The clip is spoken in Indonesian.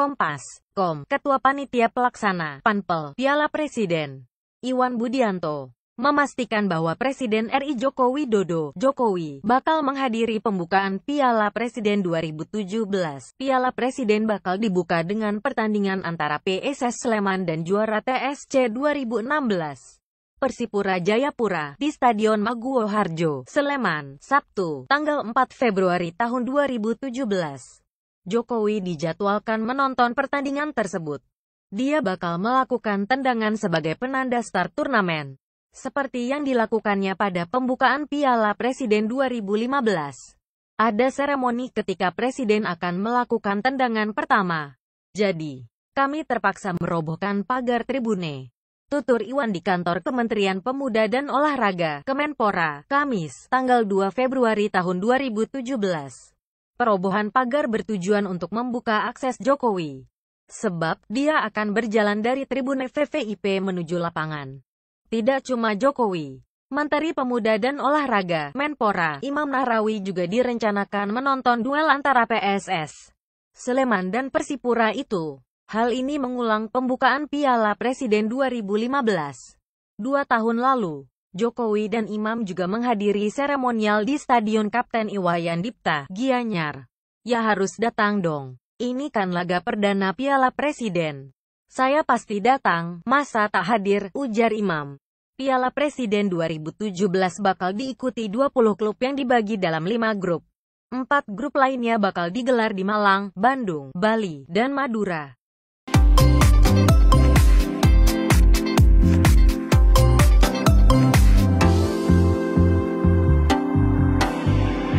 Kompas, Kom, Ketua Panitia Pelaksana, Panpel, Piala Presiden, Iwan Budianto, memastikan bahwa Presiden RI Joko Widodo, Jokowi, bakal menghadiri pembukaan Piala Presiden 2017. Piala Presiden bakal dibuka dengan pertandingan antara PSS Sleman dan juara TSC 2016. Persipura Jayapura di Stadion Maguwo Harjo, Sleman, Sabtu, tanggal 4 Februari tahun 2017. Jokowi dijadwalkan menonton pertandingan tersebut. Dia bakal melakukan tendangan sebagai penanda start turnamen, seperti yang dilakukannya pada pembukaan Piala Presiden 2015. Ada seremoni ketika Presiden akan melakukan tendangan pertama. Jadi, kami terpaksa merobohkan pagar tribune. Tutur Iwan di kantor Kementerian Pemuda dan Olahraga, Kemenpora, Kamis, tanggal 2 Februari tahun 2017. Perobohan pagar bertujuan untuk membuka akses Jokowi. Sebab, dia akan berjalan dari tribun FVIP menuju lapangan. Tidak cuma Jokowi, Menteri Pemuda dan Olahraga, Menpora, Imam Nahrawi juga direncanakan menonton duel antara PSS, Sleman dan Persipura itu. Hal ini mengulang pembukaan Piala Presiden 2015. Dua tahun lalu, Jokowi dan Imam juga menghadiri seremonial di Stadion Kapten Iwayan Dipta, Gianyar. Ya harus datang dong. Ini kan laga perdana Piala Presiden. Saya pasti datang, masa tak hadir, ujar Imam. Piala Presiden 2017 bakal diikuti 20 klub yang dibagi dalam 5 grup. Empat grup lainnya bakal digelar di Malang, Bandung, Bali, dan Madura.